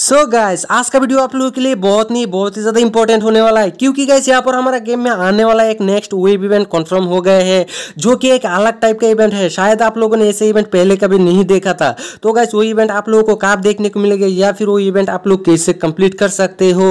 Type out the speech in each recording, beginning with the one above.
सो so guys आज का video आप लोगों के लिए बहुत नहीं बहुत ही ज़्यादा इंपॉर्टेंट होने वाला है क्योंकि गाइस यहाँ पर हमारा गेम में आने वाला एक नेक्स्ट वेब इवेंट कंफर्म हो गए हैं जो कि एक अलग टाइप का इवेंट है शायद आप लोगों ने ऐसे इवेंट पहले कभी नहीं देखा था तो गाइस वो इवेंट आप लोगों को कब देखने को मिलेगा या फिर वो इवेंट आप लोग कैसे कंप्लीट कर सकते हो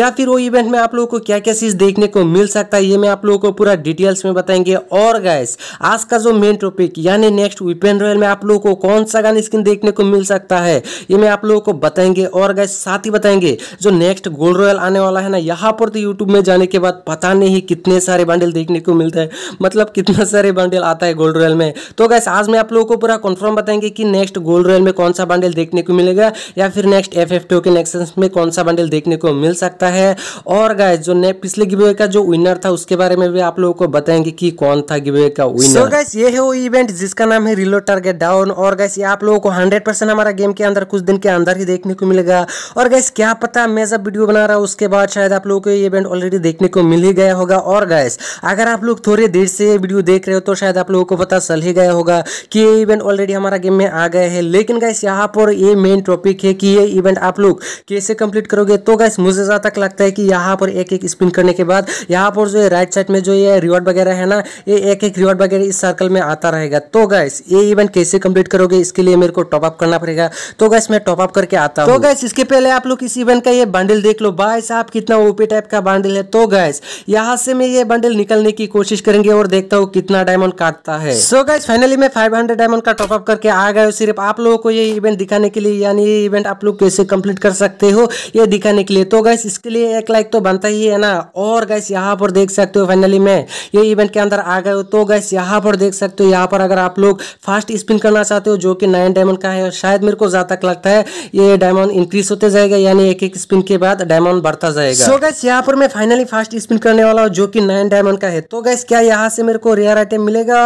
या फिर वो इवेंट में आप लोगों को क्या क्या चीज़ देखने को मिल सकता है ये मैं आप लोगों को पूरा डिटेल्स में बताएंगे और गाइस आज का जो मेन टॉपिक यानी नेक्स्ट वीपेन रॉयल में आप लोगों को कौन सा गान स्क्रीन देखने को मिल सकता है ये मैं आप लोगों को बताएंगे और और गए साथ ही बताएंगे जो नेक्स्ट गोल्ड रॉयल आने वाला है ना यहाँ पर तो यूट्यूब में जाने के बाद पता नहीं कितने सारे बंडल देखने को मिलता है मतलब कितना सारे बंडल आता है गोल्ड रॉयल में तो गैस आज मैं आप लोगों को पूरा कन्फर्म बताएंगे कि नेक्स्ट गोल्ड रॉयल में कौन सा बंडल देखने को मिलेगा या फिर नेक्स्ट एफ एफ टू के नेक्स में कौन सा बंडल देखने को मिल सकता है और गाय जो ने पिछले गिवे का जो विनर था उसके बारे में भी आप लोगों को बताएंगे कि कौन था गिवे का विनर so गैस ये है वो इवेंट जिसका नाम है रिलो टारगेट डाउन और गैस ये आप लोगों को हंड्रेड हमारा गेम के अंदर कुछ दिन के अंदर ही देखने को मिलेगा जाएगा और गैस क्या पता मैं जब वीडियो बना रहा हूँ उसके बाद शायद आप लोगों को ये इवेंट ऑलरेडी देखने को मिल ही गया होगा और गैस अगर आप लोग थोड़ी देर से ये वीडियो देख रहे हो तो शायद आप लोगों को पता चल ही गया होगा कि ये इवेंट ऑलरेडी हमारा गेम में आ गया है लेकिन गैस यहाँ पर ये मेन टॉपिक है कि ये इवेंट आप लोग कैसे कंप्लीट करोगे तो गैस मुझे जहाँ तक लगता है कि यहाँ पर एक एक स्पिन करने के बाद यहाँ पर जो राइट साइड में जो ये रिवॉर्ड वगैरह है ना ये एक एक रिवॉर्ड वगैरह इस सर्कल में आता रहेगा तो गैस ये इवेंट कैसे कंप्लीट करोगे इसके लिए मेरे को टॉपअप करना पड़ेगा तो गैस मैं टॉपअप करके आता तो हूँ तो गैस इसके पहले आप लोग इस इवेंट का ये बंडल देख लो भाई साहब कितना ओपी टाइप का बंडल है तो गैस यहाँ से मैं ये बंडल निकलने की कोशिश करेंगे और देखता हूँ कितना डायमंड काटता है सो गैस फाइनली मैं फाइव डायमंड का टॉपअप करके आ गया सिर्फ आप लोगों को ये इवेंट दिखाने के लिए यानी ये इवेंट आप लोग कैसे कंप्लीट कर सकते हो ये दिखाने के लिए तो गैस इसके लिए एक लाइक तो बनता ही है ना और गैस यहाँ पर देख सकते हो फाइनली मैं ये इवेंट के अंदर आ गए तो गैस यहाँ पर देख सकते हो यहाँ पर अगर आप लोग फास्ट स्पिन करना चाहते हो जो कि नाइन डायमंड का है शायद मेरे को ज़्यादा लगता है ये डायमंड इंक्रीज होते जाएगा यानी एक एक स्पिन के बाद डायमंड बढ़ता जाएगा सो गैस यहाँ पर मैं फाइनली फास्ट स्पिन करने वाला हूँ जो कि नाइन डायमंड का है तो गैस क्या यहाँ से मेरे को रेयर आइटम मिलेगा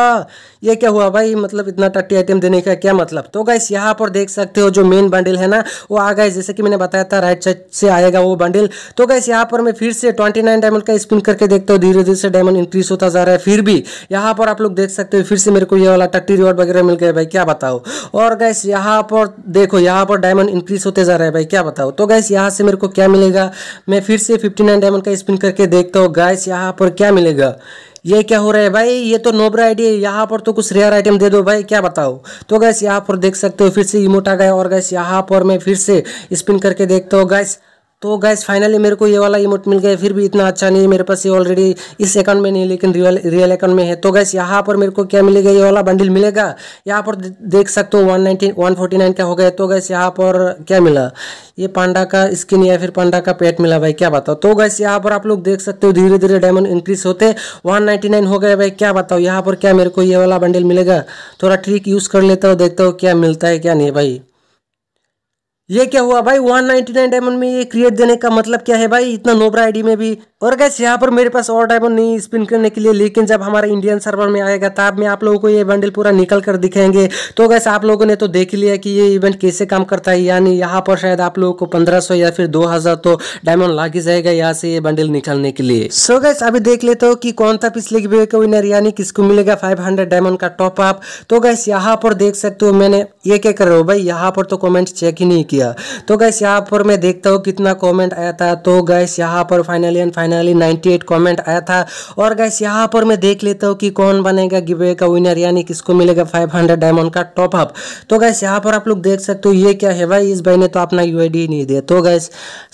ये क्या हुआ भाई मतलब इतना टट्टी आइटम देने का क्या मतलब तो गैस यहाँ पर देख सकते हो जो मेन बंडल है ना वो आ गए जैसे कि मैंने बताया था राइट साइड से आएगा वो बंडल तो गैस यहाँ पर मैं फिर से ट्वेंटी डायमंड का स्पिन करके देखता हूँ धीरे धीरे से डायमंड इंक्रीज होता जा रहा है फिर भी यहाँ पर आप लोग देख सकते हो फिर से मेरे को ये वाला टट्टी रिवॉर्ड वगैरह मिल गया भाई क्या बताओ और गैस यहाँ पर देखो यहाँ पर डायमंड इंक्रीज होते जा रहे है भाई क्या बताओ तो गैस यहाँ से मेरे को क्या मिलेगा मैं फिर से फिफ्टी नाइन डायमंड का स्पिन करके देखता हूँ गैस यहाँ पर क्या मिलेगा ये क्या हो रहा है भाई ये तो नोबर नोबरा है यहाँ पर तो कुछ रेयर आइटम दे दो भाई क्या बताओ तो गैस यहाँ पर देख सकते हो फिर से इमोटा गए और गैस यहाँ पर मैं फिर से स्पिन करके देखता हूँ गैस तो गैस फाइनली मेरे को ये वाला इमोट मिल गया फिर भी इतना अच्छा नहीं है मेरे पास ये ऑलरेडी इस अकाउंट में नहीं लेकिन रियल रियल अकाउंट में है तो गैस यहाँ पर मेरे को क्या मिलेगा ये वाला बंडल मिलेगा यहाँ पर देख सकते हो one nineteen one forty nine का हो गया तो गैस यहाँ पर क्या मिला ये पांडा का स्किन या फिर पांडा का पेट मिला भाई क्या बताओ तो गैस यहाँ पर आप लोग देख सकते हो धीरे धीरे डायमंड इंक्रीज होते वन नाइन हो गया भाई क्या बताओ यहाँ पर क्या मेरे को ये वाला बंडल मिलेगा थोड़ा ट्रिक यूज़ कर लेता हूँ देखता हूँ क्या मिलता है क्या नहीं भाई ये क्या हुआ भाई 199 डायमंड में ये क्रिएट देने का मतलब क्या है भाई इतना नोबरा आईडी में भी और गैस यहाँ पर मेरे पास और डायमंड नहीं स्पिन करने के लिए लेकिन जब हमारा इंडियन सर्वर में आएगा तब मैं आप लोगों को ये बंडल पूरा निकल कर दिखाएंगे तो गैस आप लोगों ने तो देख लिया कि ये इवेंट कैसे काम करता है यानी यहाँ पर शायद आप लोगों को पंद्रह या फिर दो तो डायमंड लाग जाएगा यहाँ से ये बंडल निकालने के लिए सो गैस अभी देख लेते हो कि कौन था पिछले का विनर यानी किसको मिलेगा फाइव डायमंड का टॉप अप तो गैस यहाँ पर देख सकते हो मैंने ये क्या कर रहे हो भाई यहाँ पर तो कॉमेंट चेक ही नहीं किया तो गैस यहाँ पर मैं देखता हूँ कितना कमेंट आया था तो गैस यहाँ पर फाइनली एंड फाइनली 98 कमेंट आया था और गैस यहाँ पर मैं देख लेता हूँ कि कौन बनेगा गिवे का विनर यानी किसको मिलेगा 500 हंड्रेड डायमंड का टॉप अप तो गैस यहाँ पर आप लोग देख सकते हो ये क्या है भाई इस भाई ने तो अपना यू नहीं दिया तो गैस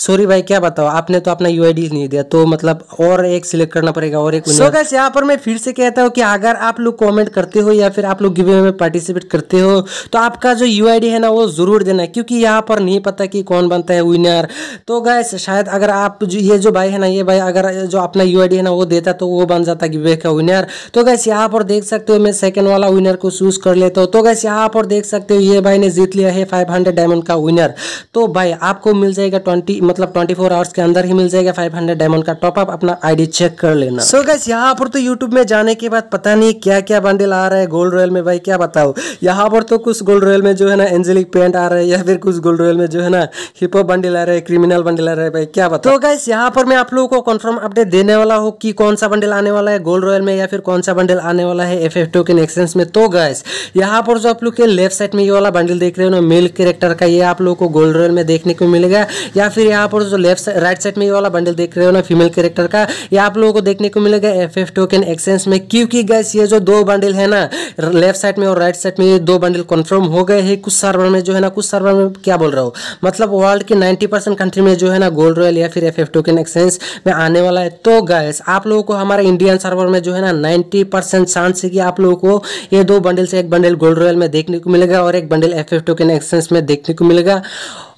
सॉरी भाई क्या बताओ आपने तो अपना यू नहीं दिया तो मतलब और एक सिलेक्ट करना पड़ेगा और एक सो गैस यहाँ पर मैं फिर से कहता हूँ कि अगर आप लोग कॉमेंट करते हो या फिर आप लोग गिवे में पार्टिसिपेट करते हो तो आपका जो यू है ना वो जरूर देना क्योंकि यहाँ पर नहीं पता कि कौन बनता है विनर तो गैस शायद अगर आप जो ये जो भाई है ना ये भाई अगर जो अपना यू है ना वो देता तो वो बन जाता गिवे का विनर तो गैस यहाँ पर देख सकते हो मैं सेकेंड वाला विनर को चूज कर लेता हूँ तो गैस यहाँ पर देख सकते हो ये भाई ने जीत लिया है फाइव डायमंड का विनर तो भाई आपको मिल जाएगा ट्वेंटी मतलब ट्वेंटी आवर्स के अंदर ही मिल जाएगा फाइव डायमंड का टॉपअप अपना आई चेक कर लेना सो गैस यहाँ पर तो यूट्यूब में जाने के बाद पता नहीं क्या क्या बंडल आ रहा है गोल्ड रॉयल में भाई क्या बताओ यहाँ पर तो कुछ गोल्ड रॉयल में जो है ना एंजेलिक पेंट आ रहा है या फिर कुछ गोल्ड ओल्ड रॉयल में जो है ना हिप हॉप बंडी ला रहे है क्रिमिनल बंडी ला रहे भाई क्या बताओ तो गाइस यहाँ पर मैं आप लोगों को कंफर्म अपडेट देने वाला हूँ कि कौन सा बंडल आने वाला है गोल्ड रॉयल में या फिर कौन सा बंडल आने वाला है एफ एफ टोकन एक्सचेंज में तो गाइस यहाँ पर जो आप लोग के लेफ्ट साइड में ये वाला बंडल देख रहे हो ना मेल कैरेक्टर का ये आप लोगों को गोल्ड रॉयल में देखने को मिलेगा या फिर यहाँ पर जो लेफ्ट राइट साइड में ये वाला बंडल देख रहे हो ना फीमेल कैरेक्टर का ये आप लोगों को देखने को मिलेगा एफ एफ टोकन एक्सचेंज में क्योंकि गैस ये जो दो बंडल है ना लेफ्ट साइड में और राइट साइड में ये दो बंडल कन्फर्म हो गए हैं कुछ सर्वर में जो है ना कुछ सर्वर में क्या बोल रहा हूँ मतलब वर्ल्ड के 90 परसेंट कंट्री में जो है ना गोल्ड रॉयल या फिर एफ एफ टोकन एक्सचेंज में आने वाला है तो गैस आप लोगों को हमारे इंडियन सर्वर में जो है ना नाइन्टी परसेंट चांस है कि आप लोगों को ये दो बंडल से एक बंडल गोल्ड रॉयल में देखने को मिलेगा और एक bundle F F token exchange में देखने को मिलेगा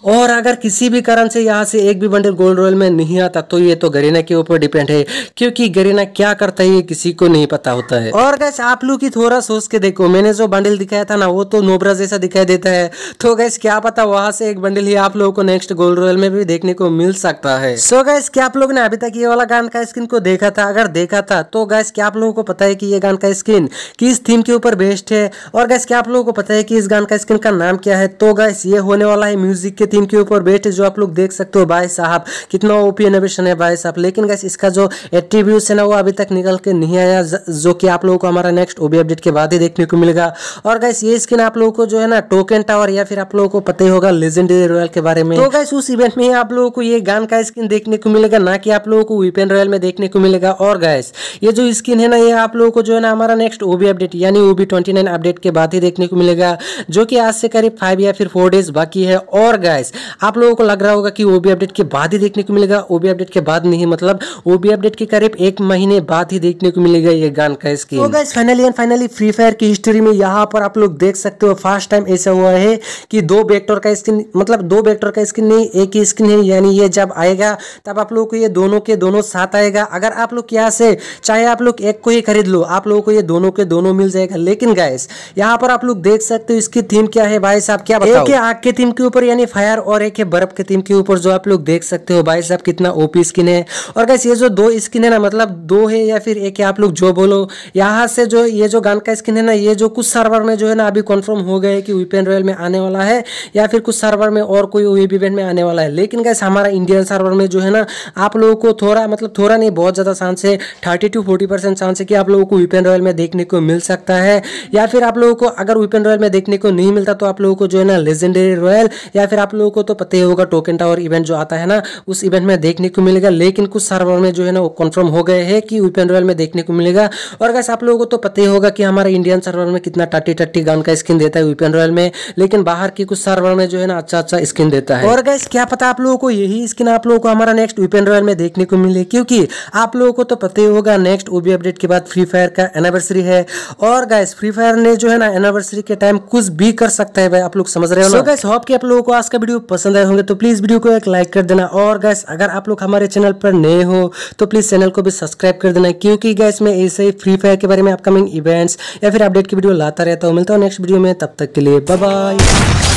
और अगर किसी भी कारण से यहाँ से एक भी बंडल गोल्ड रॉयल में नहीं आता तो ये तो गरीना के ऊपर डिपेंड है क्योंकि गरीना क्या करता है ये किसी को नहीं पता होता है और गैस आप लोग की थोड़ा सोच के देखो मैंने जो बंडल दिखाया था ना वो तो नोबरा जैसा दिखाई देता है तो गैस क्या पता वहां से एक बंडल ही आप लोगों को नेक्स्ट गोल्ड रॉयल में भी देखने को मिल सकता है सो गैस क्या आप लोग ने अभी तक ये वाला गान का स्किन को देखा था अगर देखा था तो गैस क्या आप लोगों को पता है की ये गान का स्किन किस थीम के ऊपर बेस्ट है और गैस क्या आप लोगों को पता है की इस गान का स्किन का नाम क्या है तो गैस ये होने वाला है म्यूजिक के तीन के ऊपर बेस्ट जो आप लोग देख सकते हो भाई साहब कितना ओपी इनोवेशन है भाई साहब लेकिन गैस इसका जो एट्रीब्यूट है ना वो अभी तक निकल के नहीं आया जो कि आप लोगों को हमारा नेक्स्ट ओबी अपडेट के बाद ही देखने को मिलेगा और गैस ये स्किन आप लोगों को जो है ना टोकन टावर या फिर आप लोगों को पता ही होगा लेजेंडरी रॉयल के बारे में तो गैस उस इवेंट में आप लोगों को ये गान का स्किन देखने को मिलेगा ना कि आप लोगों को वीपेन रॉयल में देखने को मिलेगा और गैस ये जो स्किन है ना ये आप लोगों को जो है ना हमारा नेक्स्ट ओबी अपडेट यानी ओबी ट्वेंटी अपडेट के बाद ही देखने को मिलेगा जो कि आज से करीब फाइव या फिर फोर डेज बाकी है और गैस गाइस आप लोगों को लग रहा होगा कि ओबी अपडेट के बाद ही देखने को मिलेगा ओबी अपडेट के बाद नहीं मतलब ओबी अपडेट के करीब एक महीने बाद ही देखने को मिलेगा ये गान का skin guys finally and finally free fire की हिस्ट्री में यहाँ पर आप लोग देख सकते हो फर्स्ट टाइम ऐसा हुआ है कि दो वेक्टर का स्किन मतलब दो वेक्टर का स्किन नहीं एक ही स्किन है यानी ये जब आएगा तब आप लोगों को ये दोनों के दोनों साथ आएगा अगर आप लोग यहाँ से चाहे आप लोग एक को ही खरीद लो आप लोगों को ये दोनों के दोनों मिल जाएगा लेकिन गाइस यहाँ पर आप लोग देख सकते हो इसकी थीम क्या है भाई साहब क्या बताओ एक आग के थीम के ऊपर यानी फायर फायर और एक है बर्फ के थीम के ऊपर जो आप लोग देख सकते हो भाई साहब कितना ओपी स्किन है और गैस ये जो दो स्किन है ना मतलब दो है या फिर एक है आप लोग जो बोलो यहाँ से जो ये जो गान का स्किन है ना ये जो कुछ सर्वर में जो है ना अभी कन्फर्म हो गया है कि वीपेन रॉयल में आने वाला है या फिर कुछ सर्वर में और कोई वेब इवेंट में आने वाला है लेकिन गैस हमारा इंडियन सर्वर में जो है ना आप लोगों को थोड़ा मतलब थोड़ा नहीं बहुत ज़्यादा चांस है थर्टी टू फोर्टी चांस है कि आप लोगों को वीपेन रॉयल में देखने को मिल सकता है या फिर आप लोगों को अगर वीपेन रॉयल में देखने को नहीं मिलता तो आप लोगों को जो है ना लेजेंडरी रॉयल या फिर आप लोगों को तो पता ही होगा टोकन टावर इवेंट जो आता है ना उस इवेंट में देखने को मिलेगा लेकिन कुछ सर्वर में जो है ना वो कन्फर्म हो गए हैं कि वीपीएन रॉयल में देखने को मिलेगा और गैस आप लोगों को तो पता ही होगा कि हमारे इंडियन सर्वर में कितना टट्टी टट्टी गन का स्किन देता है वीपीएन रॉयल में लेकिन बाहर की कुछ सर्वर में जो है ना अच्छा अच्छा स्किन देता है और गैस क्या पता आप लोगों को यही स्किन आप लोगों को हमारा नेक्स्ट वीपीएन रॉयल में देखने को मिले क्योंकि आप लोगों को तो पता ही होगा नेक्स्ट ओबी अपडेट के बाद फ्री फायर का एनिवर्सरी है और गैस फ्री फायर ने जो है ना एनिवर्सरी के टाइम कुछ भी कर सकता है भाई आप लोग समझ रहे हो ना गैस होप कि आप लोगों को आज का वीडियो पसंद आए होंगे तो प्लीज़ वीडियो को एक लाइक कर देना और गैस अगर आप लोग हमारे चैनल पर नए हो तो प्लीज़ चैनल को भी सब्सक्राइब कर देना क्योंकि गैस मैं ऐसे ही फ्री फायर के बारे में अपकमिंग इवेंट्स या फिर अपडेट की वीडियो लाता रहता हूँ मिलता हूँ नेक्स्ट वीडियो में तब तक के लिए बाय